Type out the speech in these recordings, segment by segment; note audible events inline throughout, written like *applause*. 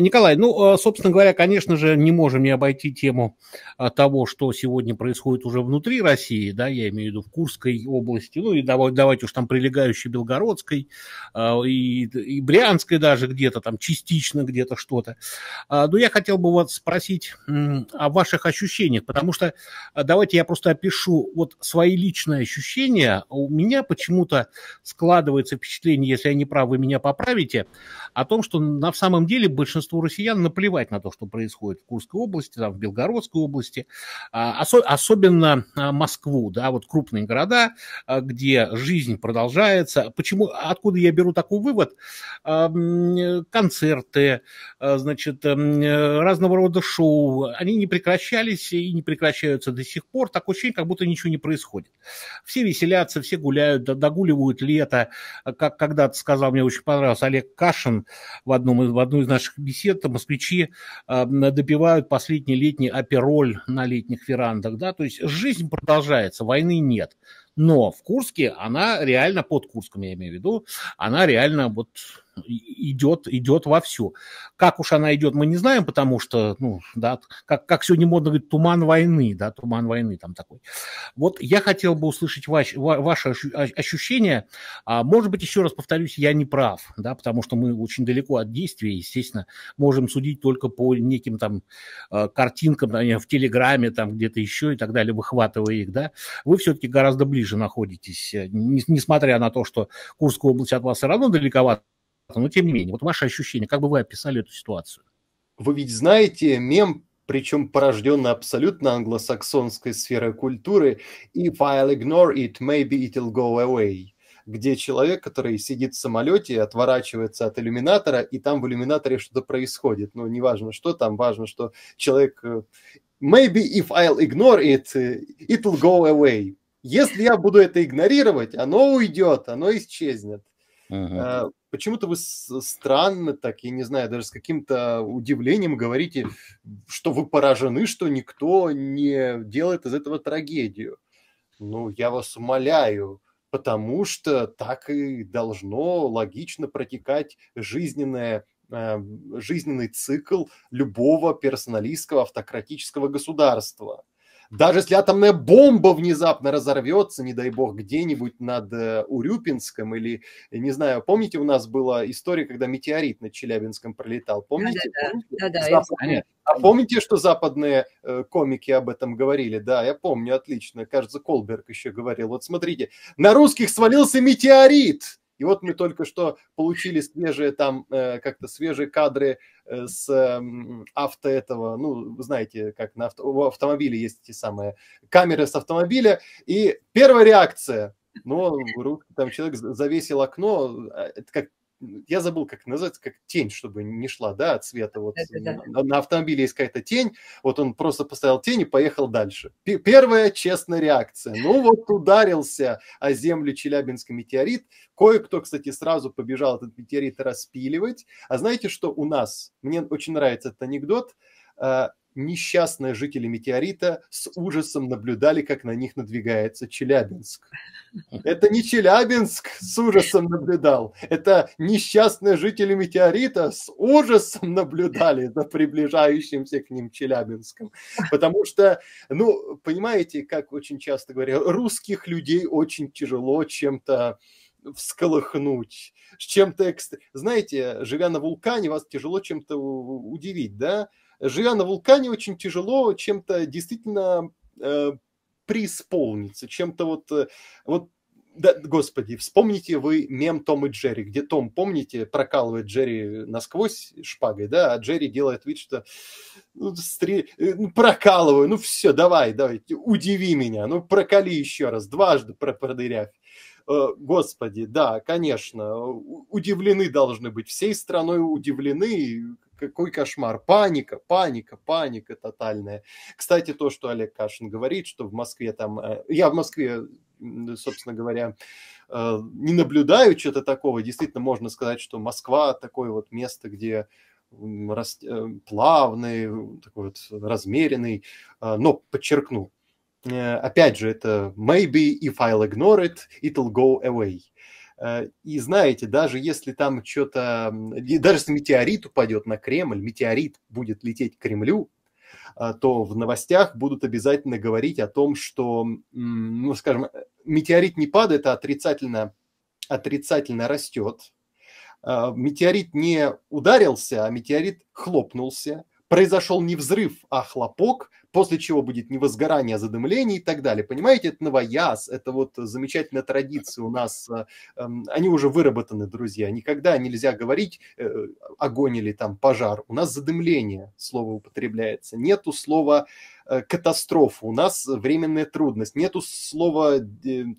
Николай, ну, а, собственно говоря, конечно же, не можем не обойти тему а, того, что сегодня происходит уже внутри России, да, я имею в виду в Курской области, ну и давайте, давайте уж там прилегающей Белгородской а, и, и Брянской даже где-то там частично где-то что-то. Но я хотел бы вас спросить о ваших ощущениях, потому что давайте я просто опишу вот свои личные ощущения. У меня почему-то складывается впечатление, если я не прав, вы меня поправите, о том, что на самом деле большинство большинству россиян наплевать на то, что происходит в Курской области, там, в Белгородской области, а, Осо- особенно а, Москву, да, вот крупные города, а, где жизнь продолжается. Почему, откуда я беру такой вывод? Концерты, значит, разного рода шоу, они не прекращались и не прекращаются до сих пор. Такое ощущение, как будто ничего не происходит. Все веселятся, все гуляют, догуливают лето. Как когда-то сказал, мне очень понравился Олег Кашин в, одном в одной из наших бесед, бесед, москвичи а, допивают последний летний апероль на летних верандах, да, то есть жизнь продолжается, войны нет. Но в Курске она реально, под Курском я имею в виду, она реально вот идет, идет вовсю. Как уж она идет, мы не знаем, потому что, ну, да, как, как сегодня модно говорить, туман войны, да, туман войны там такой. Вот я хотел бы услышать ваш, ощущение. А Может быть, еще раз повторюсь, я не прав, да, потому что мы очень далеко от действия, естественно, можем судить только по неким там а, картинкам например, в Телеграме, там где-то еще и так далее, выхватывая их, да. Вы все-таки гораздо ближе находитесь, э, несмотря на то, что Курская область от вас все равно далековато, но ну, тем не менее, вот ваше ощущение, как бы вы описали эту ситуацию? Вы ведь знаете мем, причем порожденный абсолютно англосаксонской сферой культуры «If I'll ignore it, maybe it'll go away» где человек, который сидит в самолете, отворачивается от иллюминатора, и там в иллюминаторе что-то происходит. Ну, неважно, что там, важно, что человек... Э, maybe if I'll ignore it, э, it'll go away. Если я буду это игнорировать, оно уйдет, оно исчезнет. Uh-huh почему-то вы странно так, я не знаю, даже с каким-то удивлением говорите, что вы поражены, что никто не делает из этого трагедию. Ну, я вас умоляю, потому что так и должно логично протекать жизненное э, жизненный цикл любого персоналистского автократического государства. Даже если атомная бомба внезапно разорвется, не дай бог, где-нибудь над э, Урюпинском или, не знаю, помните, у нас была история, когда метеорит над Челябинском пролетал, помните? Да, да, да. да, а помните, что западные э, комики об этом говорили? Да, я помню, отлично. Кажется, Колберг еще говорил. Вот смотрите, на русских свалился метеорит и вот мы только что получили свежие там, э, как-то свежие кадры э, с эм, авто этого, ну, вы знаете, как на авто, у автомобиля есть эти самые камеры с автомобиля. И первая реакция, ну, там человек завесил окно, э, это как я забыл, как называется, как тень, чтобы не шла, да, от света. Вот да, да, да. на автомобиле есть какая-то тень, вот он просто поставил тень и поехал дальше. П- первая честная реакция. Ну вот ударился о землю Челябинский метеорит. Кое-кто, кстати, сразу побежал этот метеорит распиливать. А знаете, что у нас? Мне очень нравится этот анекдот а, несчастные жители метеорита с ужасом наблюдали, как на них надвигается Челябинск. *laughs* Это не Челябинск с ужасом наблюдал, это несчастные жители метеорита с ужасом наблюдали за приближающимся к ним Челябинском. Потому что, ну, понимаете, как очень часто говорят, русских людей очень тяжело чем-то всколыхнуть, с чем-то экстр... Знаете, живя на вулкане, вас тяжело чем-то удивить, да? живя на вулкане, очень тяжело чем-то действительно э, преисполниться, чем-то вот, э, вот да, господи, вспомните вы мем Том и Джерри, где Том, помните, прокалывает Джерри насквозь шпагой, да, а Джерри делает вид, что ну, стри... Э, ну прокалываю, ну все, давай, давай, удиви меня, ну прокали еще раз, дважды продырявь. Э, господи, да, конечно, удивлены должны быть, всей страной удивлены, какой кошмар. Паника, паника, паника тотальная. Кстати, то, что Олег Кашин говорит, что в Москве там... Э, я в Москве, собственно говоря, э, не наблюдаю что-то такого. Действительно, можно сказать, что Москва такое вот место, где э, плавный, такой вот размеренный, но подчеркну, опять же, это maybe if I'll ignore it, it'll go away. Uh, Э, и знаете, даже если там что-то, даже если метеорит упадет на Кремль, метеорит будет лететь к Кремлю, э, то в новостях будут обязательно говорить о том, что, ну, скажем, э, метеорит не падает, а отрицательно, отрицательно растет. Метеорит не ударился, а метеорит хлопнулся произошел не взрыв, а хлопок, после чего будет не возгорание, а задымление и так далее. Понимаете, это новояз, это вот замечательная традиция у нас. Э, эм, они уже выработаны, друзья. Никогда нельзя говорить э, огонь или там пожар. У нас задымление слово употребляется. Нету слова э, катастрофа, у нас временная трудность. Нету слова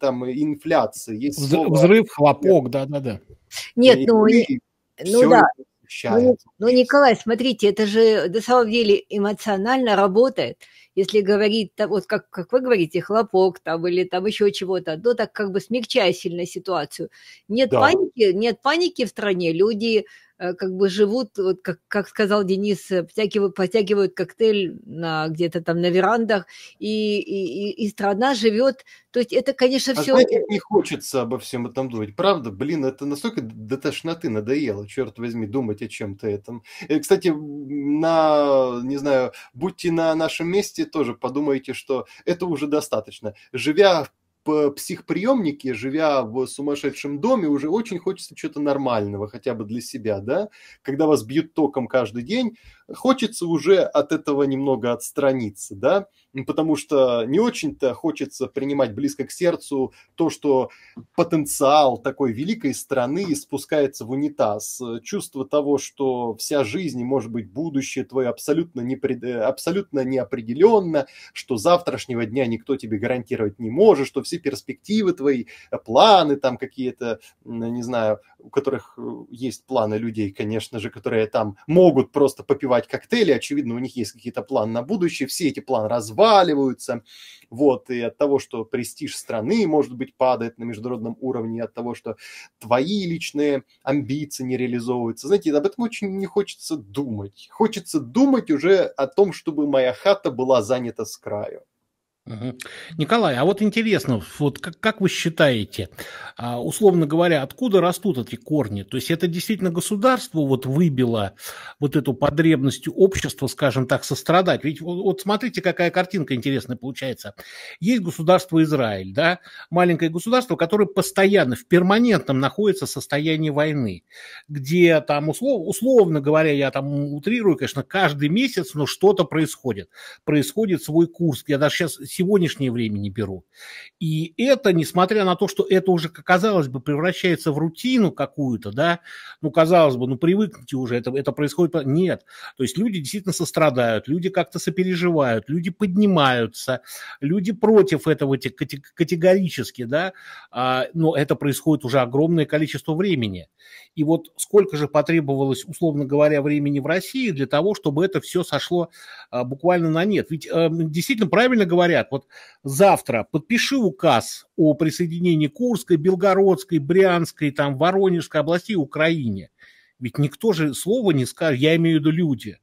там инфляция. Есть Взрыв, слово... хлопок, да-да-да. Нет, и, ну... И... Ну все да общается. Ну, ну, Николай, смотрите, это же на самом деле эмоционально работает. Если говорить, вот как, как вы говорите, хлопок там или там еще чего-то, ну так как бы смягчая сильно ситуацию. Нет да. паники, нет паники в стране, люди Э, как бы живут, вот как, как сказал Денис, э, подтягивают потягивают коктейль на, где-то там на верандах, и, и, и страна живет. То есть это, конечно, а все... Знаете, не хочется обо всем этом думать. Правда, блин, это настолько до тошноты надоело, черт возьми, думать о чем-то этом. Э, кстати, на, не знаю, будьте на нашем месте, тоже подумайте, что это уже достаточно. Живя в психприемнике, живя в сумасшедшем доме, уже очень хочется чего-то нормального, хотя бы для себя, да, когда вас бьют током каждый день, хочется уже от этого немного отстраниться, да, потому что не очень-то хочется принимать близко к сердцу то, что потенциал такой великой страны спускается в унитаз. Чувство того, что вся жизнь, может быть, будущее твое абсолютно, непред... абсолютно неопределенно, что завтрашнего дня никто тебе гарантировать не может, что все перспективы твои, э, планы там какие-то, не знаю, у которых э, есть планы людей, конечно же, которые там могут просто попивать открывать коктейли, очевидно, у них есть какие-то планы на будущее, все эти планы разваливаются, вот, и от того, что престиж страны, может быть, падает на международном уровне, от того, что твои личные амбиции не реализовываются, знаете, об этом очень не хочется думать, хочется думать уже о том, чтобы моя хата была занята с краю. Николай, а вот интересно, вот как, как вы считаете, а, условно говоря, откуда растут эти корни? То есть это действительно государство вот выбило вот эту потребность общества, скажем так, сострадать? Ведь вот, вот смотрите, какая картинка интересная получается. Есть государство Израиль, да, маленькое государство, которое постоянно, в перманентном находится в состоянии войны, где там, услов, условно говоря, я там утрирую, конечно, каждый месяц, но что-то происходит. Происходит свой курс. Я даже сейчас сегодняшнее время не беру. И это, несмотря на то, что это уже, казалось бы, превращается в рутину какую-то, да, ну, казалось бы, ну, привыкните уже, это, это происходит, нет. То есть люди действительно сострадают, люди как-то сопереживают, люди поднимаются, люди против этого категорически, да, а, но это происходит уже огромное количество времени. И вот сколько же потребовалось, условно говоря, времени в России для того, чтобы это все сошло а, буквально на нет? Ведь эм, действительно правильно говорят, так, вот завтра подпиши указ о присоединении Курской, Белгородской, Брянской, там, Воронежской областей Украине. Ведь никто же слова не скажет, я имею в виду люди.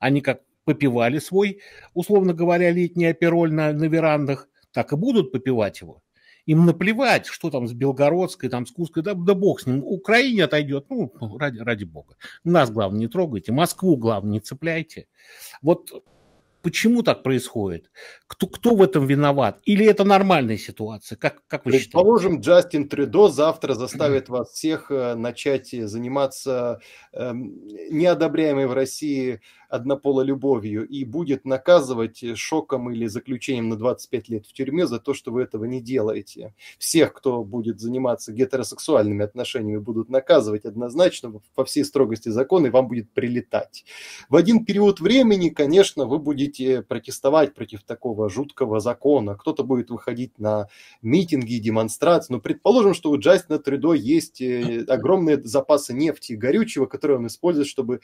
Они как попивали свой, условно говоря, летний опероль на, на верандах, так и будут попивать его. Им наплевать, что там с Белгородской, там с Курской, да, да бог с ним. Украине отойдет, ну, ради, ради бога. Нас, главное, не трогайте, Москву, главное, не цепляйте. Вот Почему так происходит? Кто, кто в этом виноват? Или это нормальная ситуация? Как, как вы Предположим, Джастин Трюдо завтра заставит вас всех э, начать э, заниматься эм, неодобряемой в России однопололюбовью и будет наказывать э, шоком или заключением на 25 лет в тюрьме за то, что вы этого не делаете. Всех, кто будет заниматься гетеросексуальными отношениями, будут наказывать однозначно по всей строгости закона, и вам будет прилетать. В один период времени, конечно, вы будете протестовать против такого жуткого закона. Кто-то будет выходить на митинги, демонстрации. Но ну, предположим, что у Джастина Трюдо есть э, огромные запасы нефти и горючего, которые он использует, чтобы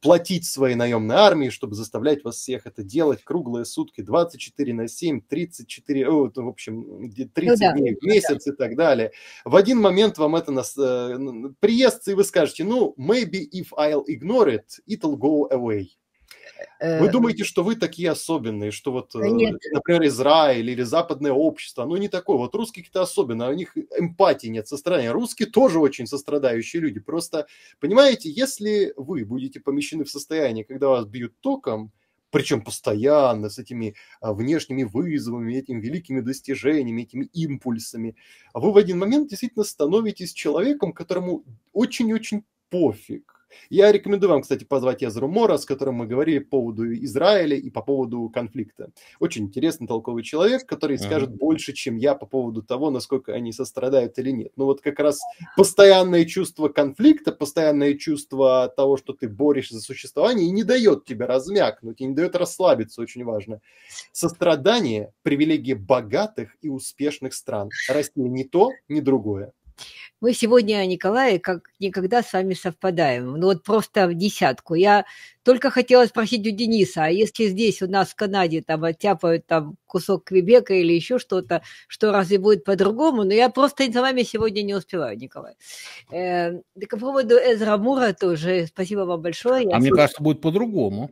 платить своей наемной армии, чтобы заставлять вас всех это делать круглые сутки, 24 на 7, 34, о, в общем, 30 ну, да, дней в ну месяц да. и так далее. В один момент вам это нас, э, приестся, и вы скажете, ну, maybe if I'll ignore it, it'll go away. Э, вы думаете, что вы такие особенные, что вот, э, Нет. например, Израиль или западное общество, оно ну, не такое. Вот русские какие-то особенные, а у них эмпатии нет, сострадания. Русские тоже очень сострадающие люди. Просто, понимаете, если вы будете помещены в состояние, когда вас бьют током, причем постоянно с этими а, внешними вызовами, этими великими достижениями, этими импульсами, вы в один момент действительно становитесь человеком, которому очень-очень пофиг я рекомендую вам, кстати, позвать Язру Мора, с которым мы говорили по поводу Израиля и по поводу конфликта. Очень интересный, толковый человек, который скажет mm больше, чем я по поводу того, насколько они сострадают или нет. Но ну, вот как раз постоянное чувство конфликта, постоянное чувство того, что ты борешься за существование, и не дает тебе размякнуть, и не дает расслабиться, очень важно. Сострадание – привилегия богатых и успешных стран. Россия не то, не другое мы сегодня, Николай, как никогда с вами совпадаем. Ну вот просто в десятку. Я только хотела спросить у Дениса, а если здесь у нас в Канаде там оттяпают там кусок Квебека или еще что-то, что разве будет по-другому? Но я просто за вами сегодня не успеваю, Николай. Э, по поводу Эзра Мура тоже спасибо вам большое. Я а слышу. мне кажется, будет по-другому.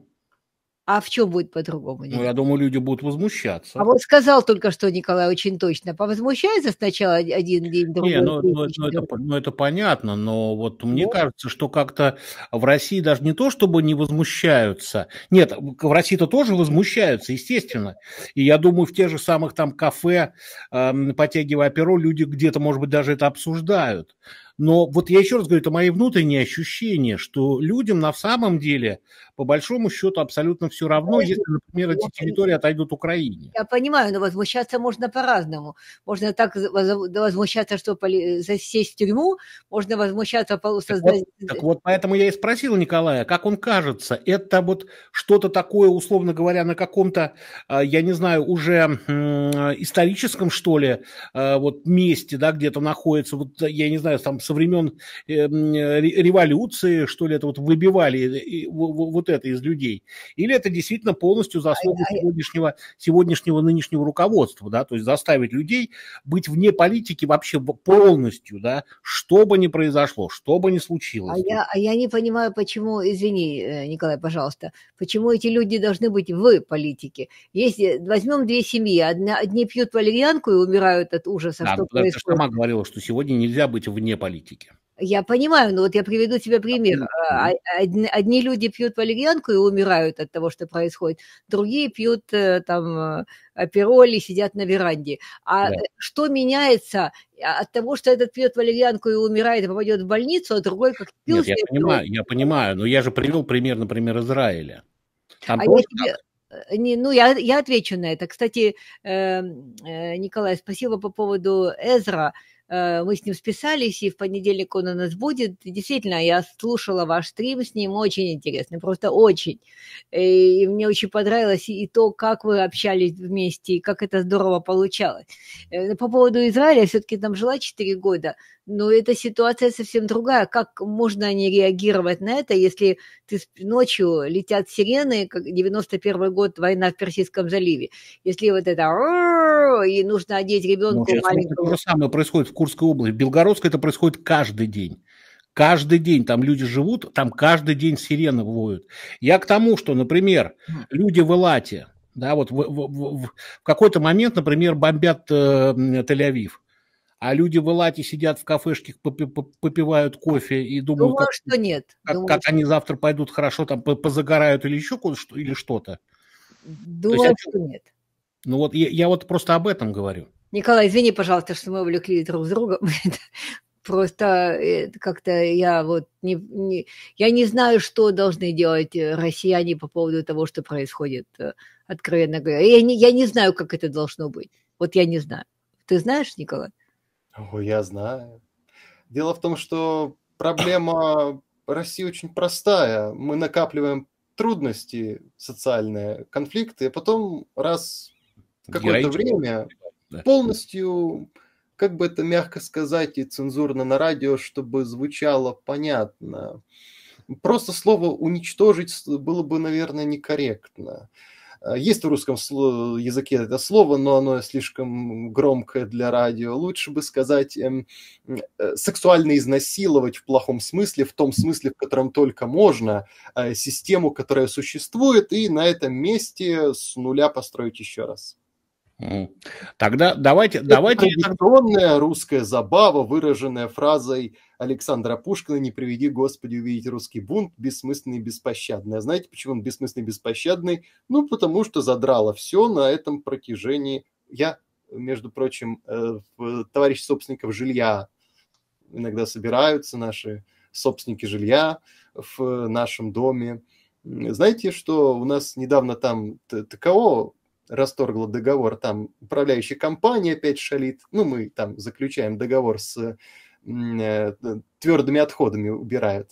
А в чем будет по-другому? Ну, я думаю, люди будут возмущаться. А вот сказал только что Николай очень точно. Повозмущается сначала один день, другой. Не, ну, ну, ну, это, ну это понятно, но вот мне вот. Ну. кажется, что как-то в России даже не то, чтобы не возмущаются. Нет, в России-то тоже возмущаются, естественно. И я думаю, в тех же самых там кафе, э, потягивая оперу, люди где-то, может быть, даже это обсуждают. Но вот я еще раз говорю, это мои внутренние ощущения, что людям на самом деле по большому счету абсолютно все равно, если, например, эти территории отойдут Украине. Я понимаю, но возмущаться можно по-разному. Можно так возмущаться, что сесть в тюрьму, можно возмущаться по создать... Так вот, так вот, поэтому я и спросил Николая, как он кажется, это вот что-то такое, условно говоря, на каком-то, а, я не знаю, уже историческом, что ли, а, вот месте, да, где-то находится, вот, я не знаю, там со времен эм, революции, что ли, это вот выбивали э, вот это из людей, или это действительно полностью заслуга сегодняшнего, сегодняшнего нынешнего руководства, да, то есть заставить людей быть вне политики вообще полностью, да, что бы ни произошло, что бы ни а случилось. А я, а я не понимаю, почему, извини, э, Николай, пожалуйста, почему эти люди должны быть в политике? Если возьмем две семьи, одна, одни пьют валерьянку и умирают от ужаса, да, что ну, происходит. Ты сама говорила, что сегодня нельзя быть вне политики. Я понимаю, но вот я приведу тебе пример. А, а, одни люди пьют валерьянку и умирают от того, что происходит, другие пьют э, там опероли, э, сидят на веранде. А да. что меняется от того, что этот пьет валерьянку и умирает, и попадет в больницу, а другой как пил? Нет, я понимаю, я понимаю, но я же привел пример, например, Израиля. Там а тоже... я тебе... Э, не, ну, я, я отвечу на это. Кстати, э, э, Николай, спасибо по поводу Эзра. Э, мы с ним списались, и в понедельник он у нас будет. Действительно, я слушала ваш стрим с ним, очень интересно, просто очень. И мне очень понравилось и то, как вы общались вместе, и как это здорово получалось. Э, по поводу Израиля, все-таки там жила 4 года, но эта ситуация совсем другая. Как можно не реагировать на это, если ты ночью летят сирены, как 91 год, война в Персидском заливе. Если вот это и нужно одеть ребенка ну, маленького. То же самое происходит в Курской области. В Белгородской это происходит каждый день. Каждый день там люди живут, там каждый день сирены воют. Я к тому, что, например, люди в Элате, да, вот в, в, в, в какой-то момент, например, бомбят э, Тель-Авив а люди в Элате сидят в кафешке, попивают кофе и думают, Думаю, как, что нет. Как, Думаю, как что... они завтра пойдут хорошо, там позагорают или еще что-то, или что-то. Думаю, есть, что нет. Ну вот я, я вот просто об этом говорю. Николай, извини, пожалуйста, что мы увлеклись друг с другом. *laughs* Просто э, как-то я вот не, не, я не знаю, что должны делать э, россияне по поводу того, что происходит, э, откровенно говоря. Я не, я не знаю, как это должно быть. Вот я не знаю. Ты знаешь, Николай? О, я знаю. Дело в том, что проблема России очень простая. Мы накапливаем трудности социальные, конфликты, а потом раз какое-то время да. полностью, как бы это мягко сказать и цензурно на радио, чтобы звучало понятно. Просто слово «уничтожить» было бы, наверное, некорректно. А, есть в русском языке это слово, но оно слишком громкое для радио. Лучше бы сказать эм, э, сексуально изнасиловать в плохом смысле, в том смысле, в котором только можно, э, систему, которая существует, и на этом месте с нуля построить еще раз. Тогда давайте... Это давайте... Традиционная русская забава, выраженная фразой Александра Пушкина «Не приведи, Господи, увидеть русский бунт, бессмысленный и беспощадный». А знаете, почему он бессмысленный и беспощадный? Ну, потому что задрало все на этом протяжении. Я, между прочим, э, товарищ собственников жилья, иногда собираются наши собственники жилья в нашем доме. Знаете, что у нас недавно там таково расторгла договор, там управляющая компания опять шалит, ну, мы там заключаем договор с э, твердыми отходами убирают.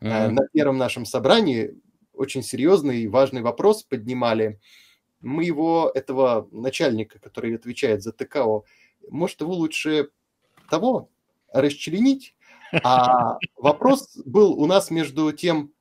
Mm-hmm. На первом нашем собрании очень серьезный и важный вопрос поднимали. Мы его, этого начальника, который отвечает за ТКО, может, его лучше того расчленить? А *laughs* вопрос был у нас между тем,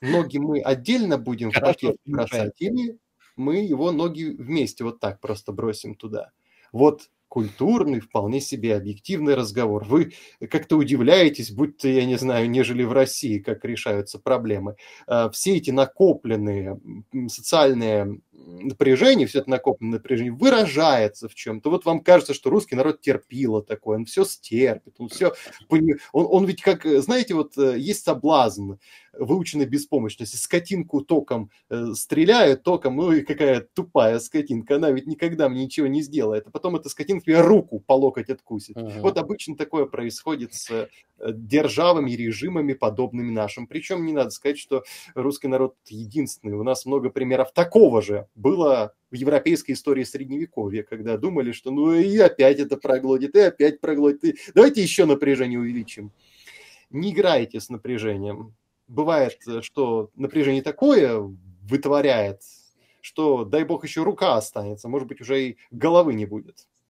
ноги мы отдельно будем в пакет бросать или мы его ноги вместе вот так просто бросим туда. Вот культурный, вполне себе объективный разговор. Вы как-то удивляетесь, будто я не знаю, нежели в России, как решаются проблемы. Э, все эти накопленные социальные напряжения, все это накопленное напряжение выражается в чем-то. Вот вам кажется, что русский народ терпило такое, он все стерпит, он все... Он, он ведь как, знаете, вот э, есть соблазн выученной беспомощности. Скотинку током э, стреляют, током, ну и какая тупая скотинка, она ведь никогда мне ничего не сделает. А потом эта скотинка тебе руку по локоть откусит. Угу. Вот обычно такое происходит с э, державами и режимами, подобными нашим. Причем не надо сказать, что русский народ единственный. У нас много примеров такого же было в европейской истории Средневековья, когда думали, что ну и опять это проглотит, и опять проглотит. И... Давайте еще напряжение увеличим. Не играйте с напряжением. Бывает, э, что напряжение такое вытворяет, что, дай бог, еще рука останется, может быть, уже и головы не будет.